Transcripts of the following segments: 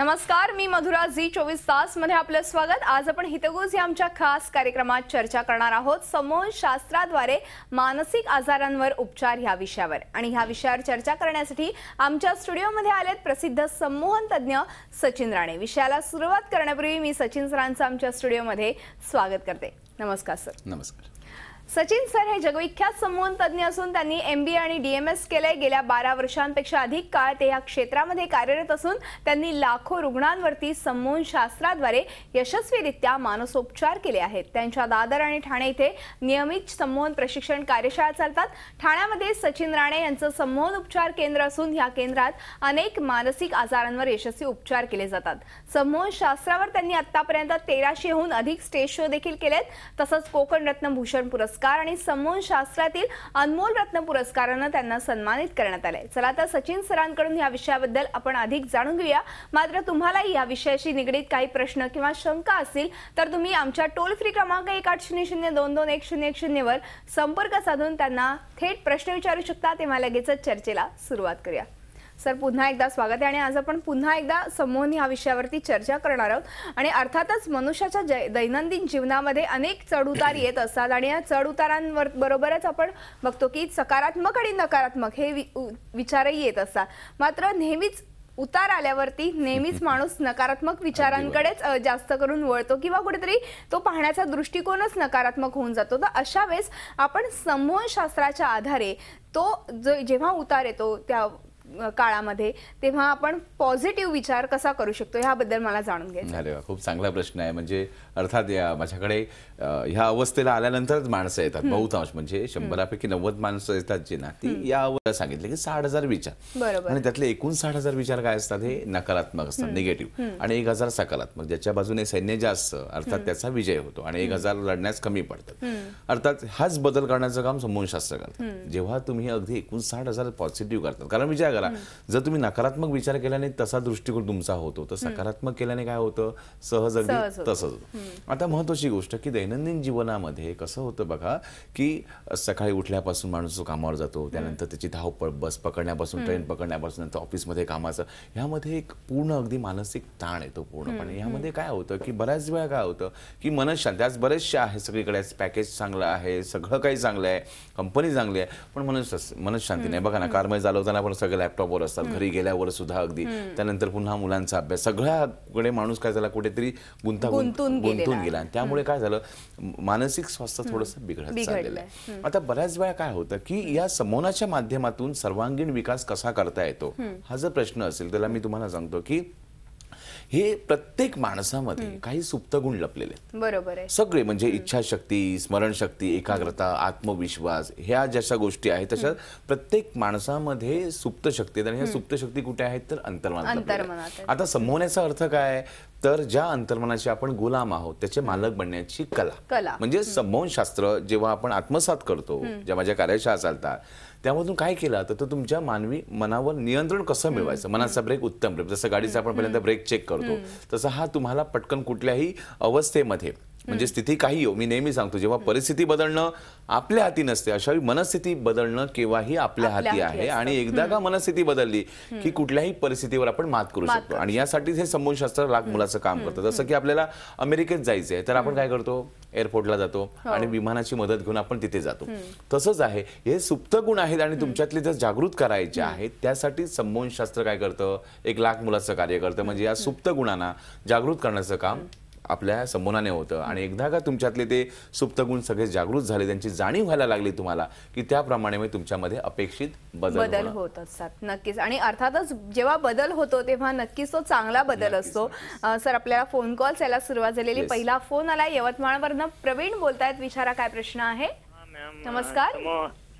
नमस्कार मी मधुरा झी चोवीस तास मध्ये आपलं स्वागत आज आपण हितगोज या आमच्या खास कार्यक्रमात चर्चा करणार आहोत समूह शास्त्राद्वारे मानसिक आजारांवर उपचार ह्या विषयावर आणि ह्या विषयावर चर्चा करण्यासाठी आमच्या स्टुडिओमध्ये आलेत प्रसिद्ध संमोहन तज्ज्ञ सचिन राणे विषयाला सुरुवात करण्यापूर्वी मी सचिन सरांचं आमच्या स्टुडिओमध्ये स्वागत करते नमस्कार सर नमस्कार सचिन सर हे जगविख्यात समूहन तज्ञ असून त्यांनी एम बी ए आणि डी एम एस केलंय गेल्या बारा वर्षांपेक्षा अधिक काळ ते या क्षेत्रामध्ये कार्यरत असून त्यांनी लाखो रुग्णांवरती समूहन शास्त्राद्वारे यशस्वीरित्या मानसोपचार केले आहेत त्यांच्या दादर आणि ठाणे इथे नियमित संमोहन प्रशिक्षण कार्यशाळा चालतात ठाण्यामध्ये सचिन राणे यांचं समूहन उपचार केंद्र असून या केंद्रात अनेक मानसिक आजारांवर यशस्वी उपचार केले जातात संमोहन शास्त्रावर त्यांनी आतापर्यंत तेराशेहून अधिक स्टेज शो देखील केलेत तसंच कोकण रत्न भूषण पुरस्कार पुरस्कार आणि समूह शास्त्रातील अनमोल रत्न पुरस्कारानं त्यांना सन्मानित करण्यात आलंय चला आता सचिन सरांकडून या विषयाबद्दल आपण अधिक जाणून घेऊया मात्र तुम्हालाही या विषयाशी निगडीत काही प्रश्न किंवा शंका असतील तर तुम्ही आमच्या टोल फ्री क्रमांक एक आठ शून्य शून्य दोन दोन एक शून्य एक शून्यवर संपर्क साधून त्यांना थेट प्रश्न विचारू शकता तेव्हा लगेचच चर्चेला सुरुवात करूया सर पुन्हा एकदा स्वागत आहे आणि आज आपण पुन्हा एकदा समोहन या विषयावरती चर्चा करणार आहोत आणि अर्थातच मनुष्याच्या दैनंदिन जीवनामध्ये अनेक चढउतार येत असतात आणि या चढउतारांवर बरोबरच आपण बघतो की सकारात्मक आणि नकारात्मक हे विचारही येत असतात मात्र नेहमीच उतार आल्यावरती नेहमीच माणूस नकारात्मक विचारांकडेच जास्त करून वळतो किंवा कुठेतरी तो पाहण्याचा दृष्टिकोनच नकारात्मक होऊन जातो तर अशा वेळेस आपण शास्त्राच्या आधारे तो जेव्हा उतार येतो त्या काळामध्ये तेव्हा आपण पॉझिटिव्ह विचार कसा करू शकतो ह्याबद्दल मला जाणून घ्यायचं अरे खूप चांगला प्रश्न आहे म्हणजे अर्थात या माझ्याकडे ह्या अवस्थेला आल्यानंतरच माणसं येतात बहुतांश म्हणजे शंभरापैकी नव्वद माणसं येतात जे ना ती या सांगितले की साठ हजार विचार बरोबर आणि त्यातले एकूण साठ हजार विचार काय असतात हे नकारात्मक असतात निगेटिव्ह आणि एक हजार सकारात्मक ज्याच्या बाजूने सैन्य जास्त अर्थात त्याचा विजय होतो आणि एक हजार लढण्यास कमी पडतात अर्थात हाच बदल करण्याचं काम समूहशास्त्र करतात जेव्हा तुम्ही अगदी एकूण साठ हजार पॉझिटिव्ह करतात कारण विचार करा जर तुम्ही नकारात्मक विचार केल्याने तसा दृष्टिकोन तुमचा होतो तर सकारात्मक केल्याने काय होतं सहज अगदी तसंच आता महत्वाची गोष्ट की दैनंदिन जीवनामध्ये कसं होतं बघा की सकाळी उठल्यापासून माणूस कामावर जातो त्यानंतर त्याची धावपळ बस पकडण्यापासून ट्रेन पकडण्यापासून नंतर ऑफिसमध्ये कामाचं ह्यामध्ये एक पूर्ण अगदी मानसिक ताण येतो पूर्णपणे ह्यामध्ये काय होतं की बऱ्याच वेळा काय होतं की मनशांत म्हणजे आज बरेचसे आहे सगळीकडे पॅकेज चांगलं आहे सगळं काही चांगलं आहे कंपनी चांगली आहे पण मनशांती नाही बघा ना कारमध्ये चालवताना पण सगळं लॅपटॉपवर असतात घरी गेल्यावर सुद्धा अगदी त्यानंतर पुन्हा मुलांचा अभ्यास सगळ्याकडे माणूस काय झाला कुठेतरी गुंतागुंतून गुंतून गेला त्यामुळे काय झालं मानसिक स्वास्थ्य थोडस बिघडत चाललेलं आहे आता बऱ्याच वेळा काय होतं की या समोनाच्या माध्यमातून सर्वांगीण विकास कसा करता येतो हा जर प्रश्न असेल त्याला मी तुम्हाला सांगतो की हे प्रत्येक माणसामध्ये काही सुप्त गुण लपलेले आहेत बरोबर सगळे म्हणजे इच्छाशक्ती स्मरणशक्ती एकाग्रता आत्मविश्वास ह्या जशा गोष्टी आहेत तशा प्रत्येक माणसामध्ये सुप्त शक्ती आणि ह्या सुप्त शक्ती कुठे आहेत तर अंतर्मान आता संभवण्याचा अर्थ काय तर ज्या अंतर्मनाचे आपण गुलाम आहोत त्याचे मालक बनण्याची कला कला. म्हणजे शास्त्र जेव्हा आपण आत्मसात करतो ज्या माझ्या कार्यशाळा चालतात त्यामधून काय केलं तर तुमच्या मानवी मनावर नियंत्रण कसं मिळवायचं मनाचा ब्रेक उत्तम ब्रेक जसं गाडीचा आपण पहिल्यांदा ब्रेक चेक करतो तसं हा तुम्हाला पटकन कुठल्याही अवस्थेमध्ये म्हणजे स्थिती काही हो मी नेहमी सांगतो जेव्हा परिस्थिती बदलणं आपल्या हाती नसते अशा मनस्थिती बदलणं केव्हाही आपल्या हाती आहे आणि एकदा का मनस्थिती बदलली की कुठल्याही परिस्थितीवर आपण मात करू शकतो आणि यासाठीच हे संबोधशास्त्र लाख मुलाचं काम करतं जसं की आपल्याला अमेरिकेत जायचंय तर आपण काय करतो एअरपोर्टला जातो हो. आणि विमानाची मदत घेऊन आपण तिथे जातो तसंच आहे हे सुप्त गुण आहेत आणि तुमच्यातले जर जागृत करायचे आहेत त्यासाठी संबोधशास्त्र काय करतं एक लाख मुलाचं कार्य करतं म्हणजे या सुप्त गुणांना जागृत करण्याचं काम आपल्या समूहाने होतं आणि एकदा का तुमच्यातले ते सुप्त गुण सगळे जागृत झाले त्यांची जाणीव व्हायला लागली तुम्हाला की त्याप्रमाणे मी तुमच्यामध्ये अपेक्षित बदल होत असतात नक्कीच आणि अर्थातच जेव्हा बदल होतो तेव्हा नक्कीच तो चांगला बदल असतो सर आपल्याला फोन कॉल यायला सुरुवात झालेली पहिला फोन आला यवतमाळवरनं प्रवीण बोलतायत विचारा काय प्रश्न आहे नमस्कार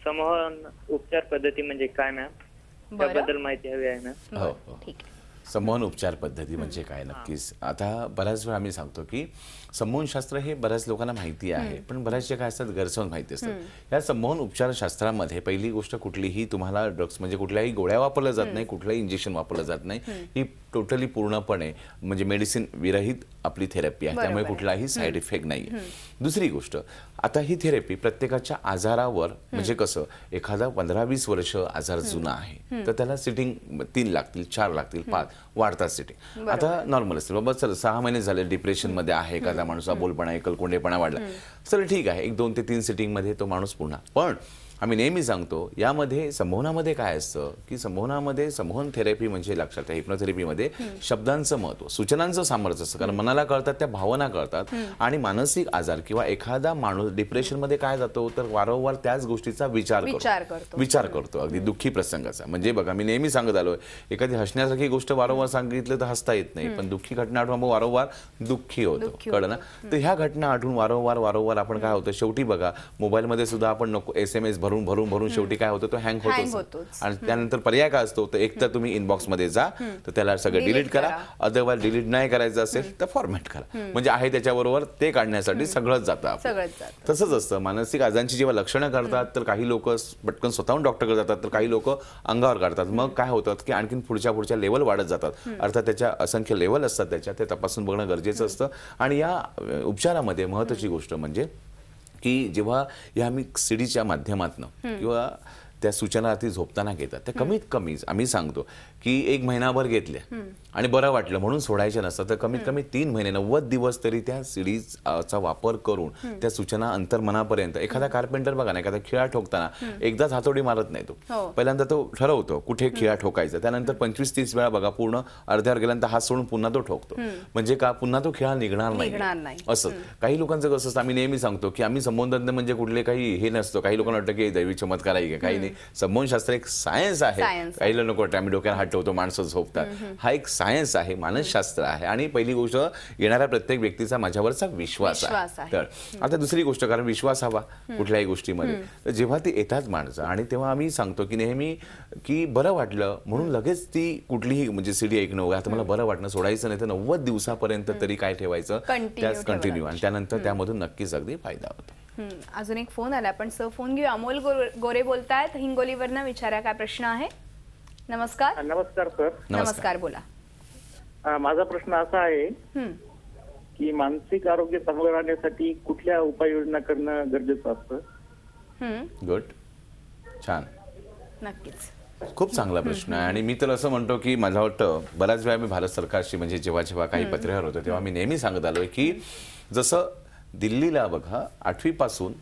समूह उपचार पद्धती म्हणजे काय मॅम त्याबद्दल माहिती हवी आहे मॅम हो, हो. ठीक आहे समोहन उपचार पद्धती म्हणजे काय नक्कीच आता बऱ्याच वेळा आम्ही सांगतो की संमोहनशास्त्र हे बऱ्याच लोकांना माहिती आहे पण बऱ्याचशा काय असतात गैरसमज माहिती असतात या संमोहन उपचारशास्त्रामध्ये पहिली गोष्ट कुठलीही तुम्हाला ड्रग्स म्हणजे कुठल्याही गोळ्या वापरल्या जात नाही कुठलंही इंजेक्शन वापरलं जात नाही ही टोटली पूर्णपणे म्हणजे मेडिसिन विरहित आपली थेरपी आहे त्यामुळे कुठलाही साईड इफेक्ट नाही दुसरी गोष्ट आता ही थेरपी प्रत्येकाच्या आजारावर म्हणजे कसं एखादा पंधरा वीस वर्ष आजार जुना आहे तर त्याला सिटिंग तीन लागतील चार लागतील पाच वाढतात सिटिंग आता नॉर्मल असतील बाबा सर सहा महिने झाले डिप्रेशनमध्ये आहे का त्या माणूस अबोलपणा एकलकोंडेपणा वाढला चल ठीक आहे एक दोन ते तीन सिटिंगमध्ये तो माणूस पुन्हा पण आम्ही नेहमी सांगतो यामध्ये संमोहनामध्ये काय असतं की संमोहनामध्ये समोहन थेरपी म्हणजे लक्षात आहे हिप्नोथेरपीमध्ये शब्दांचं महत्व सूचनांचं सामर्थ्य असतं कारण मनाला कळतात त्या भावना कळतात आणि मानसिक आजार किंवा एखादा माणूस डिप्रेशनमध्ये काय जातो तर वारंवार त्याच गोष्टीचा विचार करतो विचार करतो अगदी दुःखी प्रसंगाचा म्हणजे बघा मी नेहमी सांगत आलोय एखादी हसण्यासारखी गोष्ट वारंवार सांगितलं तर हसता येत नाही पण दुःखी घटना आठवून वारंवार दुःखी होतो कळलं ना तर ह्या घटना आठवून वारंवार वारंवार आपण काय होतं शेवटी बघा मोबाईलमध्ये सुद्धा आपण नको एस एम एस भरून भरून भरून शेवटी काय होतं तो हँग होतो आणि त्यानंतर पर्याय काय असतो तर एक तर तुम्ही मध्ये जा तर त्याला सगळं डिलीट करा अदरवाईज डिलीट नाही करायचं असेल तर फॉर्मॅट करा म्हणजे आहे त्याच्याबरोबर ते काढण्यासाठी सगळंच जातं तसंच असतं मानसिक आजांची जेव्हा लक्षणं करतात तर काही लोक पटकन स्वतःहून डॉक्टरकडे जातात तर काही लोक अंगावर काढतात मग काय होतात की आणखीन पुढच्या पुढच्या लेवल वाढत जातात अर्थात त्याच्या असंख्य लेवल असतात त्याच्या ते तपासून बघणं गरजेचं असतं आणि या उपचारामध्ये महत्वाची गोष्ट म्हणजे की जेव्हा या आम्ही सीडीच्या माध्यमातनं किंवा त्या सूचना ती झोपताना घेतात त्या कमीत कमी आम्ही सांगतो की एक महिनाभर घेतल्या आणि बरं वाटलं म्हणून सोडायचं नसतं तर कमीत कमी तीन महिने नव्वद दिवस तरी त्या चा वापर करून त्या सूचना अंतर्मनापर्यंत एखादा कार्पेंटर बघा ना एखादा खिळा ठोकताना एकदाच हातोडी मारत नाही तो हो. पहिल्यांदा तो ठरवतो कुठे खिळा ठोकायचा त्यानंतर पंचवीस तीस वेळा बघा पूर्ण अर्ध्यावर गेल्यानंतर हात सोडून पुन्हा तो ठोकतो म्हणजे का पुन्हा तो खिळा निघणार नाही असं काही लोकांचं कसं असतं आम्ही नेहमी सांगतो की आम्ही संबोधन म्हणजे कुठले काही हे नसतो काही लोकांना वाटतं की दैवी चमत्कार आहे काही नाही संबोधनशास्त्र एक सायन्स आहे काही नको वाटतं आम्ही हात ठेवतो माणसं झोपतात हा एक सायन्स आहे मानसशास्त्र आहे आणि पहिली गोष्ट येणाऱ्या प्रत्येक व्यक्तीचा माझ्यावरचा विश्वास आहे तर आता दुसरी गोष्ट कारण विश्वास हवा कुठल्याही गोष्टीमध्ये तर जेव्हा ती येतात माणसं आणि तेव्हा आम्ही सांगतो की नेहमी की बरं वाटलं म्हणून लगेच ती कुठलीही म्हणजे सीडी ऐकणं वगैरे आता मला बरं वाटणं सोडायचं नाही तर नव्वद दिवसापर्यंत तरी काय ठेवायचं त्याच कंटिन्यू आणि त्यानंतर त्यामधून नक्कीच अगदी फायदा होतो अजून एक फोन आला पण सर फोन घेऊ अमोल गोरे बोलतायत हिंगोलीवरनं विचारा काय प्रश्न आहे नमस्कार नमस्कार सर नमस्कार बोला माझा प्रश्न असा आहे की मानसिक आरोग्य चांगलं राहण्यासाठी कुठल्या उपाययोजना करणं गरजेचं असतं गुड छान नक्कीच खूप चांगला प्रश्न आहे आणि मी तर असं म्हणतो की मला वाटतं बऱ्याच वेळा मी भारत सरकारशी म्हणजे जेव्हा जेव्हा काही पत्रकार होतो तेव्हा मी नेहमी सांगत आलोय की जसं दिल्लीला बघा पासून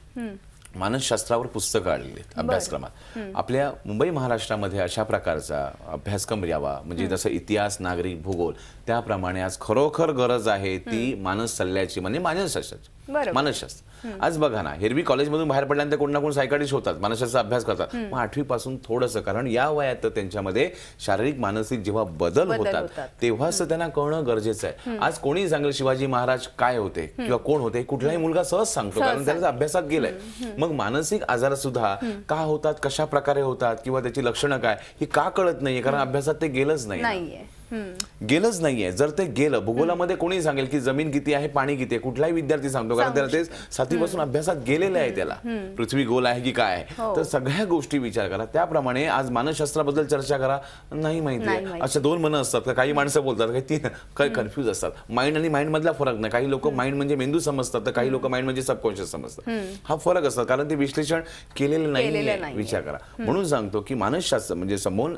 मानसशास्त्रावर पुस्तकं आलेली आहेत अभ्यासक्रमात आपल्या मुंबई महाराष्ट्रामध्ये अशा प्रकारचा अभ्यासक्रम यावा म्हणजे जसं इतिहास नागरिक भूगोल त्याप्रमाणे आज खरोखर गरज आहे ती मानस सल्ल्याची म्हणजे मानसशास्त्राची मानसशास्त्र आज बघा ना हिरवी कॉलेजमधून बाहेर पडल्यानंतर कोण ना कोण सायकाटिस्ट होतात मानसशास्त्राचा अभ्यास करतात मग पासून थोडंसं कारण या वयात त्यांच्यामध्ये शारीरिक मानसिक जेव्हा बदल होतात तेव्हाच त्यांना कळणं गरजेचं आहे आज कोणी सांगेल शिवाजी महाराज काय होते किंवा कोण होते कुठलाही मुलगा सहज सांगतो कारण त्याच अभ्यासात गेलाय मग मानसिक आजार सुद्धा का होतात कशा प्रकारे होतात किंवा त्याची लक्षणं काय ही का कळत नाहीये कारण अभ्यासात ते गेलंच नाही गेलंच नाहीये जर ते गेलं भूगोलामध्ये कोणी सांगेल की जमीन किती आहे पाणी किती आहे कुठलाही विद्यार्थी सांगतो कारण त्याला ते साथीपासून अभ्यासात गेलेले आहे त्याला पृथ्वी गोल आहे की काय आहे हो. तर सगळ्या गोष्टी विचार करा त्याप्रमाणे आज मानसशास्त्राबद्दल चर्चा करा नाही माहिती आहे अशा दोन मनं असतात का काही माणसं बोलतात काही तीन काही कन्फ्युज असतात माइंड आणि माइंड मधला फरक नाही काही लोक माइंड म्हणजे मेंदू समजतात तर काही लोक माइंड म्हणजे सबकॉन्शियस समजतात हा फरक असतात कारण ते विश्लेषण केलेलं नाही विचार करा म्हणून सांगतो की मानसशास्त्र म्हणजे समोर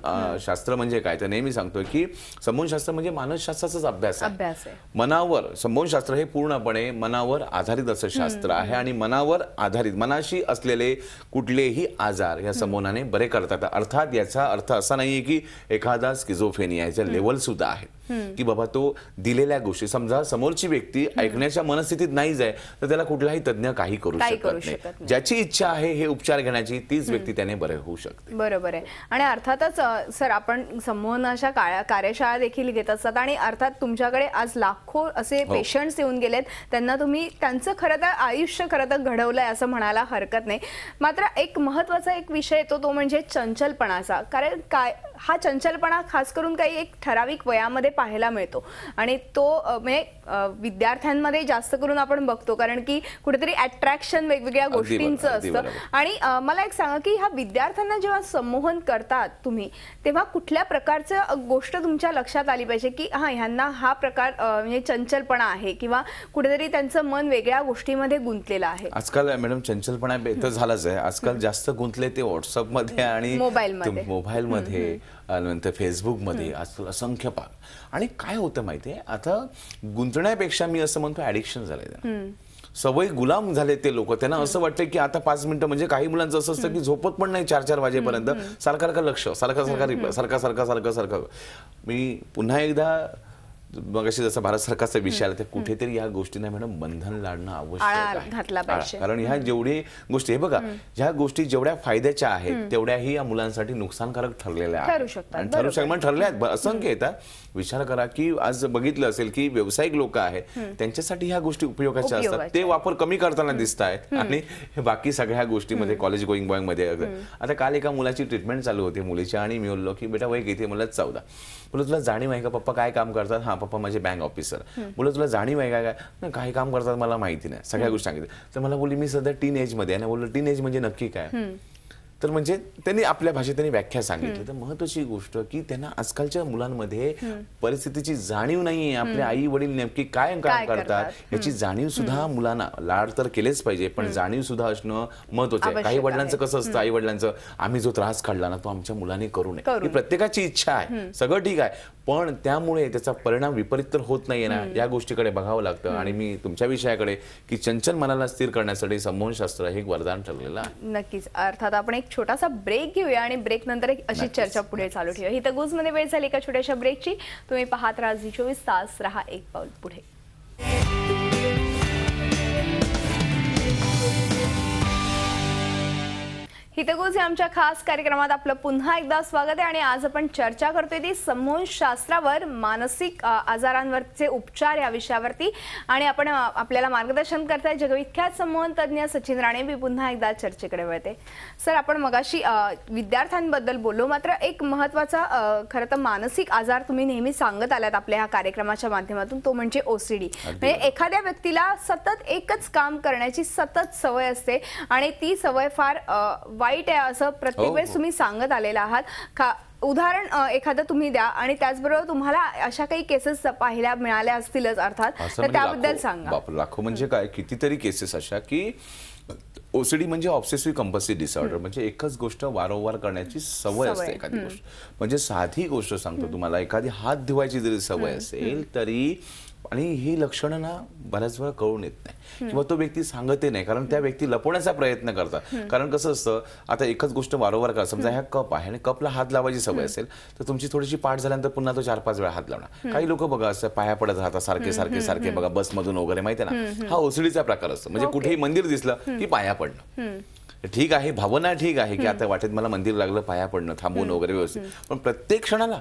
शास्त्र म्हणजे काय तर नेहमी सांगतो की संबोधनशास्त्र म्हणजे मानसशास्त्राचाच अभ्यास अभ्यास आहे मनावर संबोधनशास्त्र हे पूर्णपणे मनावर आधारित असं शास्त्र आहे आणि मनावर आधारित मनाशी असलेले कुठलेही आजार या संबोधनाने बरे करतात अर्थात याचा अर्थ असा नाहीये की एखादा स्किझोफेनियाचे लेवल सुद्धा आहेत की बाबा तो दिलेल्या गोष्टी समजा समोरची व्यक्ती ऐकण्याच्या मनस्थितीत नाहीच आहे तर त्याला कुठलाही तज्ज्ञ काही करू शकत ज्याची इच्छा आहे हे उपचार घेण्याची तीच व्यक्ती त्याने बरे होऊ शकते बरोबर आहे आणि अर्थातच सर आपण संमोहनाच्या कार्यशाळा देखील घेत असतात आणि अर्थात तुमच्याकडे आज लाखो असे पेशंट्स हो. येऊन गेलेत त्यांना तुम्ही त्यांचं खरं तर आयुष्य खरं तर घडवलंय असं म्हणायला हरकत नाही मात्र एक महत्वाचा एक विषय येतो तो म्हणजे चंचलपणाचा कारण काय हा चंचलपणा खास करून काही एक ठराविक वयामध्ये पाहायला मिळतो आणि तो म्हणजे विद्यार्थ्यांमध्ये जास्त करून आपण बघतो कारण की कुठेतरी अट्रॅक्शन वेगवेगळ्या गोष्टींचं असतं आणि मला एक सांगा की हा विद्यार्थ्यांना जेव्हा संमोहन करतात तुम्ही तेव्हा कुठल्या प्रकारचं गोष्ट तुमच्या लक्षात आली पाहिजे की हा ह्यांना हा प्रकार म्हणजे चंचलपणा आहे किंवा कुठेतरी त्यांचं मन वेगळ्या गोष्टीमध्ये गुंतलेलं आहे आजकाल मॅडम चंचलपणा झालाच आहे आजकाल जास्त गुंतले ते व्हॉट्सअपमध्ये आणि मोबाईलमध्ये मोबाईलमध्ये नंतर फेसबुकमध्ये आजकाल असंख्य पाक आणि काय होतं माहितीये आता गुंतण्यापेक्षा मी असं म्हणतो ऍडिक्शन झालंय सवय गुलाम झाले ते लोक त्यांना असं वाटतं की आता पाच मिनिटं म्हणजे काही मुलांचं असं असतं की झोपत पण नाही चार चार वाजेपर्यंत सारखं सारखं लक्ष सारखा सारखा सारखा सारखा सारखं सारखा मी पुन्हा एकदा मग अशी जसं भारत सरकारचा विषय आला तर कुठेतरी या गोष्टींना मॅडम बंधन लाडणं आवश्यक आहे कारण ह्या जेवढी गोष्टी हे बघा ह्या गोष्टी जेवढ्या फायद्याच्या आहेत तेवढ्याही या मुलांसाठी नुकसानकारक ठरलेल्या आहेत ठरू शकतात ठरल्या आहेत असंख्य येतात विचार करा की आज बघितलं असेल की व्यावसायिक लोक आहेत त्यांच्यासाठी ह्या गोष्टी उपयोगाच्या असतात ते वापर कमी करताना दिसत आहेत आणि बाकी सगळ्या गोष्टीमध्ये कॉलेज गोईंग बॉईंग मध्ये आता काल एका मुलाची ट्रीटमेंट चालू होती मुलीची आणि मी बोललो की बेटा वय किती मला चौदा बोल तुला जाणीव आहे का पप्पा काय काम करतात हा पप्पा माझे बँक ऑफिसर बोला तुला जाणीव आहे काय काय नाही काही काम करतात मला माहिती नाही सगळ्या गोष्टी सांगितल्या तर मला बोलली मी सध्या टीन एजमध्ये आहे ना बोललो टीन एज म्हणजे नक्की काय तर म्हणजे त्यांनी आपल्या भाषेत त्यांनी व्याख्या सांगितली तर महत्वाची गोष्ट की त्यांना आजकालच्या मुलांमध्ये परिस्थितीची जाणीव नाहीये आपले आई वडील नेमकी काय काम करतात याची जाणीव सुद्धा मुलांना लाड तर केलेच पाहिजे पण जाणीव सुद्धा असणं महत्वाचं आहे काही वडिलांचं कसं असतं आई वडिलांचं आम्ही जो त्रास काढला ना तो आमच्या मुलांनी करू नये ही प्रत्येकाची इच्छा आहे सगळं ठीक आहे पण त्यामुळे त्याचा परिणाम विपरीत तर होत नाहीये ना या गोष्टीकडे बघावं लागतं आणि मी तुमच्या विषयाकडे की चंचल मनाला स्थिर करण्यासाठी संबोधनशास्त्र हे एक वरदान ठरलेलं आहे नक्कीच अर्थात आपण एक छोटासा ब्रेक घेऊया आणि ब्रेक नंतर एक अशी चर्चा पुढे चालू ठेवूया ही मध्ये वेळ झाली एका छोट्याशा ब्रेकची तुम्ही पाहत राहा चोवीस तास रहा एक पाऊल पुढे हितगुज आमच्या खास कार्यक्रमात आपलं पुन्हा एकदा स्वागत आहे आणि आज आपण चर्चा करतोय ती समूह शास्त्रावर मानसिक आजारांवरचे उपचार या विषयावरती आणि आपण आपल्याला मार्गदर्शन करताय जगविख्यात समूह तज्ज्ञ सचिन राणे मी पुन्हा एकदा चर्चेकडे वळते सर आपण मगाशी विद्यार्थ्यांबद्दल बोललो मात्र एक महत्वाचा खरं तर मानसिक आजार तुम्ही नेहमी सांगत आलात आपल्या ह्या कार्यक्रमाच्या माध्यमातून तो म्हणजे ओसीडी म्हणजे एखाद्या व्यक्तीला सतत एकच काम करण्याची सतत सवय असते आणि ती सवय फार वाईट आहे असं प्रत्येक हो, वेळेस हो. तुम्ही सांगत आलेला आहात का उदाहरण एखादं तुम्ही द्या आणि त्याचबरोबर तुम्हाला अशा काही केसेस पाहिल्या मिळाल्या असतीलच अर्थात तर म्हणजे त्याबद्दल सांगा लाखो म्हणजे काय कितीतरी केसेस अशा की ओसीडी म्हणजे ऑब्सेसिव्ह कंपल्सिव्ह डिसऑर्डर म्हणजे एकच गोष्ट वारंवार करण्याची सवय असते एखादी गोष्ट म्हणजे साधी गोष्ट सांगतो तुम्हाला एखादी हात धुवायची जरी सवय असेल तरी आणि ही लक्षणं ना बऱ्याच वेळा कळून येत नाही किंवा तो व्यक्ती सांगते नाही कारण त्या व्यक्ती लपवण्याचा प्रयत्न करतात कारण कसं असतं आता एकच गोष्ट वारंवार का समजा ह्या कप आहे आणि कपला हात लावायची सवय असेल तर तुमची थोडीशी पाठ झाल्यानंतर पुन्हा तो चार पाच वेळा हात लावणार काही लोक बघा असं पाया पडत राहतात सारखे सारखे सारखे बघा बसमधून वगैरे माहिती ना हा ओसडीचा प्रकार असतो म्हणजे कुठेही मंदिर दिसलं की पाया पडणं ठीक आहे भावना ठीक आहे की आता वाटेत मला मंदिर लागलं पाया पडणं थांबून वगैरे व्यवस्थित पण प्रत्येक क्षणाला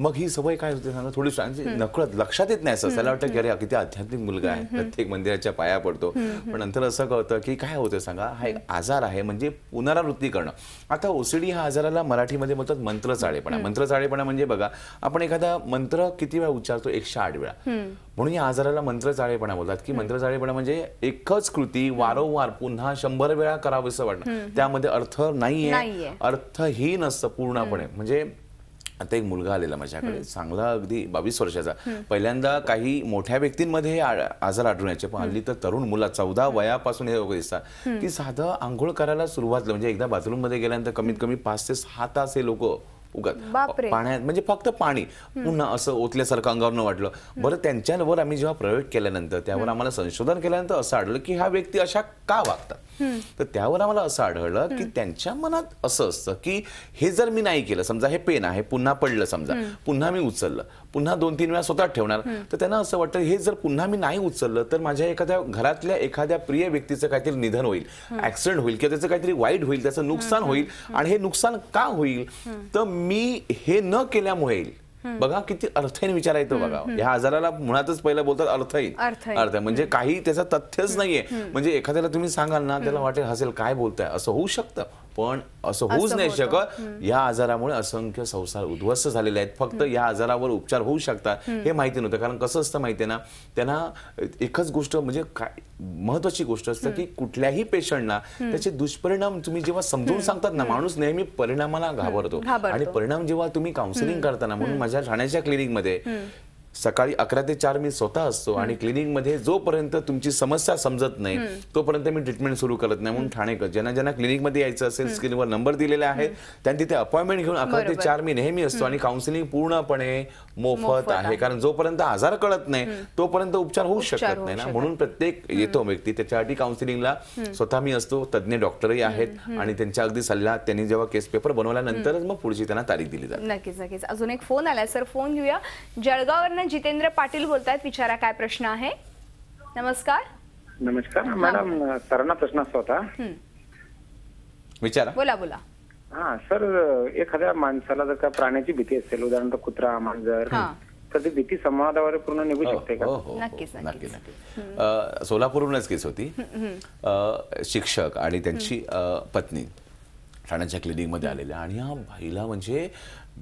मग ही सवय काय होते सांगा थोडी नकळत लक्षात येत नाही असं त्याला वाटतं की अरे किती आध्यात्मिक मुलगा आहे प्रत्येक मंदिराच्या पाया पडतो पण नंतर असं कळतं की काय होतं सांगा हा एक आजार आहे म्हणजे पुनरावृत्ती करणं आता ओसीडी ह्या आजाराला मराठीमध्ये म्हणतात मंत्र चाळेपणा मंत्र चाळेपणा म्हणजे बघा आपण एखादा मंत्र किती वेळा उच्चारतो एकशे आठ वेळा म्हणून या आजाराला मंत्र चाळेपणा बोलतात की मंत्र चाळेपणा म्हणजे एकच कृती वारंवार पुन्हा शंभर वेळा असं वाटणं त्यामध्ये अर्थ नाहीये अर्थहीन असतं पूर्णपणे म्हणजे आता एक मुलगा आलेला माझ्याकडे चांगला अगदी बावीस वर्षाचा पहिल्यांदा काही मोठ्या व्यक्तींमध्ये हे आजार आढळून यायचे पण हल्ली तर तरुण मुला चौदा वयापासून हे दिसतात की साधं आंघोळ करायला सुरुवात म्हणजे एकदा मध्ये गेल्यानंतर कमीत कमी पाच ते सहा तास हे लोक उगत पाण्यात म्हणजे फक्त पाणी पुन्हा असं ओतल्यासारखं अंगावर न वाटलं बरं त्यांच्यावर आम्ही जेव्हा प्रयोग केल्यानंतर त्यावर आम्हाला संशोधन केल्यानंतर असं आढळलं की हा व्यक्ती अशा का वागतात तर त्यावर आम्हाला असं आढळलं की त्यांच्या मनात असं असतं की हे जर मी नाही केलं समजा हे पेन आहे पुन्हा पडलं समजा पुन्हा मी उचललं पुन्हा दोन तीन वेळा स्वतः ठेवणार तर त्यांना असं वाटतं हे जर पुन्हा मी नाही उचललं तर माझ्या एखाद्या घरातल्या एखाद्या प्रिय व्यक्तीचं काहीतरी निधन होईल ऍक्सिडेंट होईल किंवा त्याचं काहीतरी वाईट होईल त्याचं नुकसान होईल आणि हे नुकसान का होईल तर मी हे न केल्यामुळे बघा किती अर्थहीन विचार येतो बघा ह्या आजाराला मुळातच पहिलं बोलतात अर्थहीन अर्थ म्हणजे काही त्याचा तथ्यच नाहीये म्हणजे एखाद्याला तुम्ही सांगाल ना त्याला वाटेल हसेल काय बोलताय असं होऊ शकतं पण असं होऊच नाही शकत या आजारामुळे असंख्य संसार उद्ध्वस्त झालेले आहेत फक्त या आजारावर उपचार होऊ शकतात हे माहिती नव्हतं कारण कसं असतं माहिती आहे ना त्यांना एकच गोष्ट म्हणजे काय महत्वाची गोष्ट असते की कुठल्याही पेशंटना त्याचे दुष्परिणाम तुम्ही जेव्हा समजून सांगतात ना माणूस नेहमी परिणामाला घाबरतो आणि परिणाम जेव्हा तुम्ही काउन्सिलिंग करताना म्हणून माझ्या ठाण्याच्या क्लिनिकमध्ये सकाळी अकरा ते चार मी स्वतः असतो आणि क्लिनिकमध्ये जोपर्यंत तुमची समस्या समजत नाही तोपर्यंत मी ट्रीटमेंट सुरू करत नाही म्हणून ठाणेकर ज्यांना ज्यांना क्लिनिकमध्ये यायचं असेल स्क्रीनवर नंबर दिलेला आहेत त्यांनी तिथे अपॉइंटमेंट घेऊन अकरा ते चार मी नेहमी असतो आणि काउन्सिलिंग पूर्णपणे मोफत आहे कारण जोपर्यंत आजार कळत नाही तोपर्यंत उपचार होऊ शकत नाही ना म्हणून प्रत्येक येतो व्यक्ती त्याच्यासाठी काउन्सिलिंगला स्वतः मी असतो तज्ज्ञ डॉक्टरही आहेत आणि त्यांच्या अगदी सल्ला त्यांनी जेव्हा केस पेपर बनवल्यानंतरच मग पुढची त्यांना तारीख दिली जाते नक्कीच नक्कीच अजून एक फोन आला सर फोन घेऊया जळगाव जितेंद्र पाटील बोलतायत विचारा काय प्रश्न आहे नमस्कार नमस्कार मॅडम सरांना प्रश्न असा होता विचारा बोला बोला हा सर एखाद्या माणसाला जर का प्राण्याची भीती असेल उदाहरण कुत्रा मांजर तर ती भीती संवादावर पूर्ण निघू हो, शकते का हो, हो, नक्कीच, नक्की सोलापूरहूनच केस होती शिक्षक आणि त्यांची पत्नी ठाण्याच्या क्लिनिकमध्ये आलेल्या आणि ह्या बाईला म्हणजे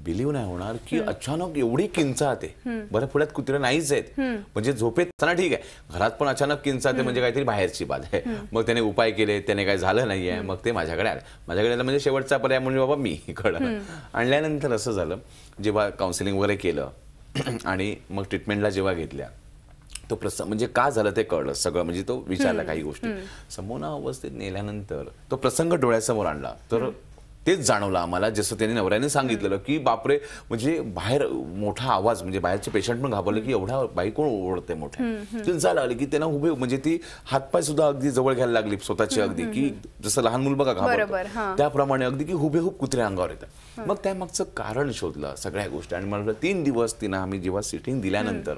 बिलीव नाही होणार की अचानक एवढी आते बरं पुढ्यात कुत्र नाहीच आहेत म्हणजे झोपेत त्यांना ठीक आहे घरात पण अचानक आते म्हणजे काहीतरी बाहेरची बाध आहे मग त्याने उपाय केले त्याने काय झालं नाहीये मग ते माझ्याकडे आले माझ्याकडे म्हणजे शेवटचा पर्याय म्हणजे बाबा मी इकडं आणल्यानंतर असं झालं जेव्हा काउन्सिलिंग वगैरे केलं आणि मग ट्रीटमेंटला जेव्हा घेतल्या तो प्रसंग म्हणजे का झालं ते कळलं सगळं म्हणजे तो विचारला काही गोष्टी समोना अवस्थेत नेल्यानंतर तो प्रसंग डोळ्यासमोर आणला तर तेच जाणवलं आम्हाला जसं त्याने नवऱ्याने सांगितलेलं की बापरे म्हणजे बाहेर मोठा आवाज म्हणजे बाहेरचे पेशंट पण घाबरले की एवढा बाई कोण ओरडते मोठ्या झालं की त्यांना उभे म्हणजे ती हातपाय सुद्धा अगदी जवळ घ्यायला लागली स्वतःची अगदी की जसं लहान मुल बघा घाबरतो त्याप्रमाणे अगदी की हुबेहूब कुत्र्या अंगावर येतात मग त्यामागचं कारण शोधलं सगळ्या गोष्टी आणि मला तीन दिवस तिनं आम्ही जेव्हा सिटिंग दिल्यानंतर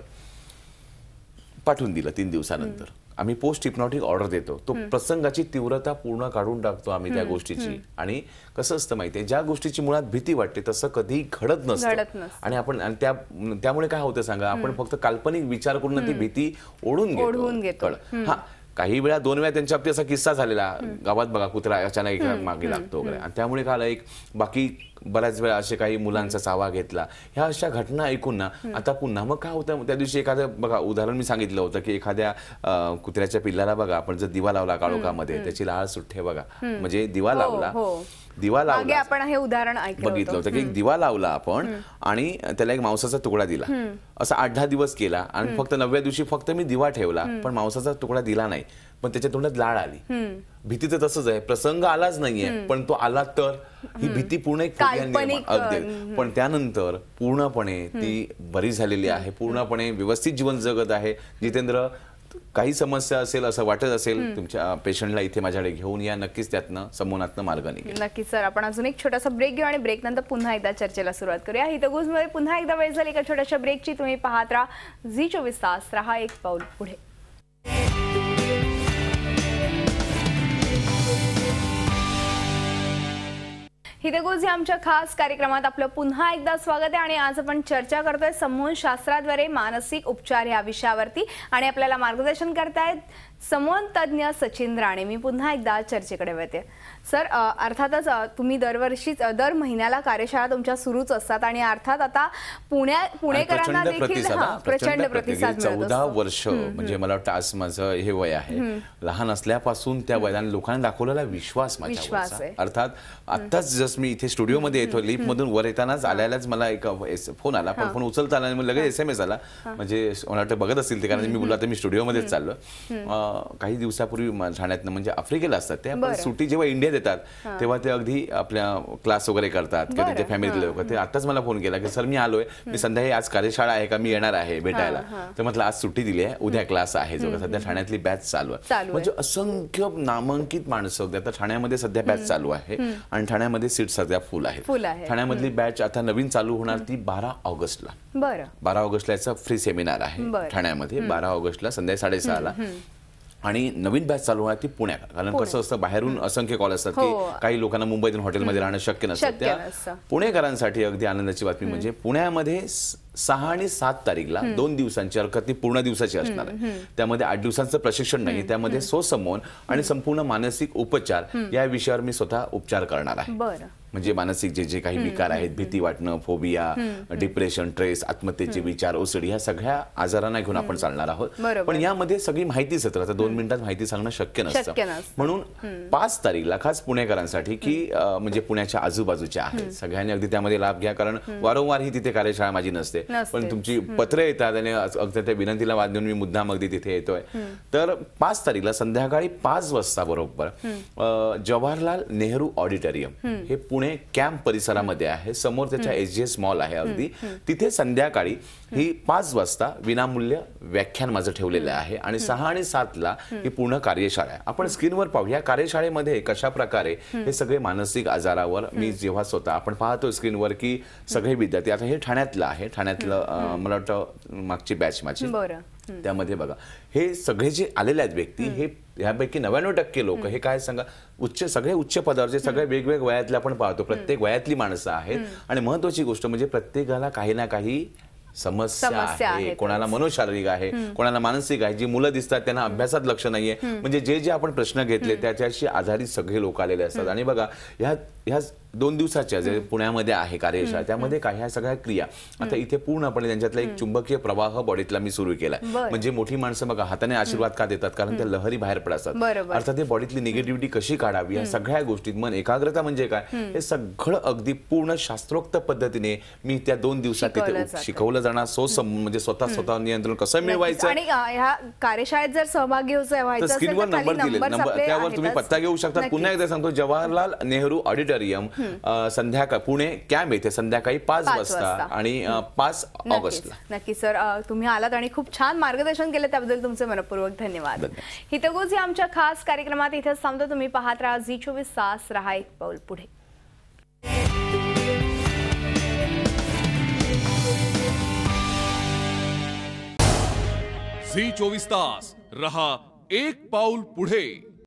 पाठवून दिलं तीन दिवसानंतर आम्ही पोस्ट हिप्नॉटिक ऑर्डर देतो तो प्रसंगाची तीव्रता पूर्ण काढून टाकतो आम्ही त्या गोष्टीची आणि कसं असतं माहितीये ज्या गोष्टीची मुळात भीती वाटते तसं कधी घडत नसतं आणि आपण त्या त्यामुळे काय होतं सांगा आपण फक्त काल्पनिक विचार करून ती भीती ओढून घेतो हा काही वेळा दोन वेळा त्यांच्या बाबतीत असा किस्सा झालेला गावात बघा कुत्रा अचानक एका मागे लागतो वगैरे आणि त्यामुळे काल एक बाकी बऱ्याच वेळा असे काही मुलांचा चावा घेतला ह्या अशा घटना ऐकून ना आता पुन्हा मग काय होतं त्या दिवशी एखादं बघा उदाहरण मी सांगितलं होतं की एखाद्या कुत्र्याच्या पिल्लाला बघा आपण जर दिवा लावला काळोखामध्ये त्याची लाळ सुट्टे बघा म्हणजे दिवा हो, लावला हो. दिवा लावला आपण हे उदाहरण बघितलं होतं. की एक दिवा लावला आपण आणि त्याला एक मांसाचा तुकडा दिला असा आठ दहा दिवस केला आणि फक्त नवव्या दिवशी फक्त मी दिवा ठेवला पण मांसाचा तुकडा दिला नाही पण त्याच्या तोंडात लाळ आली भीती तर तसंच आहे प्रसंग आलाच नाहीये पण तो आला तर ही भीती पूर्ण एक अगदी. पण त्यानंतर पूर्णपणे ती बरी झालेली आहे पूर्णपणे व्यवस्थित जीवन जगत आहे जितेंद्र काही समस्या असेल असं वाटत असेल तुमच्या पेशंटला इथे माझ्याकडे घेऊन या नक्कीच त्यातनं समूहातनं मार्ग निघेल नक्कीच सर आपण अजून एक छोटासा ब्रेक घेऊ आणि ब्रेक नंतर पुन्हा एकदा चर्चेला सुरुवात करूया मध्ये पुन्हा एकदा वेळ झाली एका छोट्याशा ब्रेकची तुम्ही पाहत राहा झी चोवीस तास राहा एक पाऊल पुढे हितेगुरुजी आमच्या खास कार्यक्रमात आपलं पुन्हा एकदा स्वागत आहे आणि आज आपण चर्चा करतोय समूह शास्त्राद्वारे मानसिक उपचार या विषयावरती आणि आपल्याला मार्गदर्शन करतायत समोन तज्ज्ञ सचिन राणे मी पुन्हा एकदा चर्चेकडे वळते सर अर्थातच तुम्ही दरवर्षीच दर महिन्याला कार्यशाळा तुमच्या सुरूच असतात आणि अर्थात आता पुण्या पुणेकरांना देखील प्रचंड प्रतिसाद चौदा वर्ष म्हणजे मला वाटतं आज माझं हे वय आहे लहान असल्यापासून त्या वयाने लोकांनी दाखवलेला विश्वास विश्वास अर्थात आताच जस मी इथे स्टुडिओमध्ये येतो लिफ्ट मधून वर येतानाच आल्यालाच मला एक फोन आला पण फोन उचलता आला आणि लगेच एस एम एस आला म्हणजे मला वाटतं बघत असतील ते कारण मी बोलला मी स्टुडिओमध्येच चाललो काही दिवसापूर्वी ठाण्यातनं म्हणजे आफ्रिकेला असतात ते सुट्टी जेव्हा इंडियात येतात तेव्हा ते अगदी आपल्या क्लास वगैरे करतात किंवा त्यांच्या फॅमिली लोक ते आताच मला फोन केला की सर मी आलोय मी संध्याकाळी आज कार्यशाळा आहे का मी येणार आहे भेटायला तर म्हटलं आज सुट्टी दिली आहे उद्या क्लास आहे जो सध्या ठाण्यातली बॅच चालू आहे म्हणजे असंख्य नामांकित माणसं आता ठाण्यामध्ये सध्या बॅच चालू आहे आणि ठाण्यामध्ये सीट सध्या फुल आहे ठाण्यामधली बॅच आता नवीन चालू होणार ती बारा ऑगस्टला बारा ऑगस्टला याचा फ्री सेमिनार आहे ठाण्यामध्ये बारा ऑगस्टला संध्याकाळी साडेसहाला आणि नवीन बॅच चालू होणार ती पुण्यात कारण कसं असतं बाहेरून असंख्य कॉल असतात की हो. काही लोकांना मुंबईतून हॉटेलमध्ये राहणं शक्य नसतं त्या पुणेकरांसाठी अगदी आनंदाची बातमी म्हणजे पुण्यामध्ये सहा आणि सात तारीखला दोन दिवसांची अर्थात ती पूर्ण दिवसाची असणार आहे त्यामध्ये आठ दिवसांचं प्रशिक्षण नाही त्यामध्ये सोसमोन आणि संपूर्ण मानसिक उपचार या विषयावर मी स्वतः उपचार करणार आहे म्हणजे मानसिक जे जे काही विकार आहेत भीती वाटणं फोबिया डिप्रेशन ट्रेस आत्महत्येचे विचार ओसडी या सगळ्या आजारांना घेऊन आपण चालणार आहोत पण यामध्ये सगळी माहितीच सत्र आता दोन मिनिटात माहिती सांगणं शक्य नसतं म्हणून पाच तारीखला खास पुणेकरांसाठी की म्हणजे पुण्याच्या आजूबाजूच्या आहेत सगळ्यांनी अगदी त्यामध्ये लाभ घ्या कारण वारंवार ही तिथे कार्यशाळा माझी नसते पण तुमची पत्र येतात आणि अगदी त्या विनंतीला वाद देऊन मी मुद्दाम अगदी तिथे येतोय तर पाच तारीखला संध्याकाळी पाच वाजता बरोबर जवाहरलाल नेहरू ऑडिटोरियम हे पुणे कॅम्प परिसरामध्ये आहे समोर त्याच्या एसजीएस मॉल आहे अगदी तिथे संध्याकाळी ही पाच वाजता विनामूल्य व्याख्यान माझं ठेवलेलं आहे आणि सहा आणि सातला ही पूर्ण कार्यशाळा आहे आपण स्क्रीनवर पाहू या कार्यशाळेमध्ये कशा प्रकारे हे सगळे मानसिक आजारावर मी जेव्हा स्वतः आपण पाहतो स्क्रीनवर की सगळे विद्यार्थी आता हे ठाण्यातलं आहे ठाण्यातलं मला वाटतं मागची बॅच माझी त्यामध्ये बघा हे सगळे जे आलेले आहेत व्यक्ती हे ह्यापैकी नव्याण्णव टक्के लोक हे काय सांगा उच्च सगळे उच्च जे सगळे वेगवेगळ्या वयातले आपण पाहतो प्रत्येक वयातली माणसं आहेत आणि महत्वाची गोष्ट म्हणजे प्रत्येकाला काही ना काही समस्या आहे कोणाला मनोशारीरिक आहे कोणाला मानसिक आहे जी मुलं दिसतात त्यांना अभ्यासात लक्ष नाहीये म्हणजे जे जे आपण प्रश्न घेतले त्याच्याशी आधारित सगळे लोक आलेले असतात आणि बघा ह्या ह्या दोन दिवसाच्या जे पुण्यामध्ये आहे कार्यशाळा त्यामध्ये काही ह्या सगळ्या क्रिया आता इथे पूर्णपणे त्यांच्यातला एक चुंबकीय प्रवाह बॉडीतला मी सुरू केला म्हणजे मोठी माणसं बघा हाताने आशीर्वाद का देतात कारण त्या लहरी बाहेर पडतात अर्थात बॉडीतली निगेटिव्हिटी कशी काढावी या सगळ्या गोष्टीत मन एकाग्रता म्हणजे काय हे सगळं अगदी पूर्ण शास्त्रोक्त पद्धतीने मी त्या दोन दिवसात तिथे शिकवलं जाणार सो म्हणजे स्वतः स्वतः नियंत्रण कसं मिळवायचं आणि ह्या कार्यशाळेत जर सहभागी व्हायचं स्क्रीनवर नंबर दिले नंबर त्यावर तुम्ही पत्ता घेऊ शकता पुन्हा एकदा सांगतो जवाहरलाल नेहरू ऑडिटर ऑडिटोरियम संध्याकाळ पुणे कॅम्प येथे संध्याकाळी पाच वाजता आणि पाच ऑगस्टला नक्की सर तुम्ही आलात आणि खूप छान मार्गदर्शन केलं त्याबद्दल तुमचे मनपूर्वक धन्यवाद हितगोजी आमच्या खास कार्यक्रमात इथे थांबतो तुम्ही पाहत राहा झी चोवीस तास राहा एक पाऊल पुढे झी चोवीस तास रहा एक पाऊल पुढे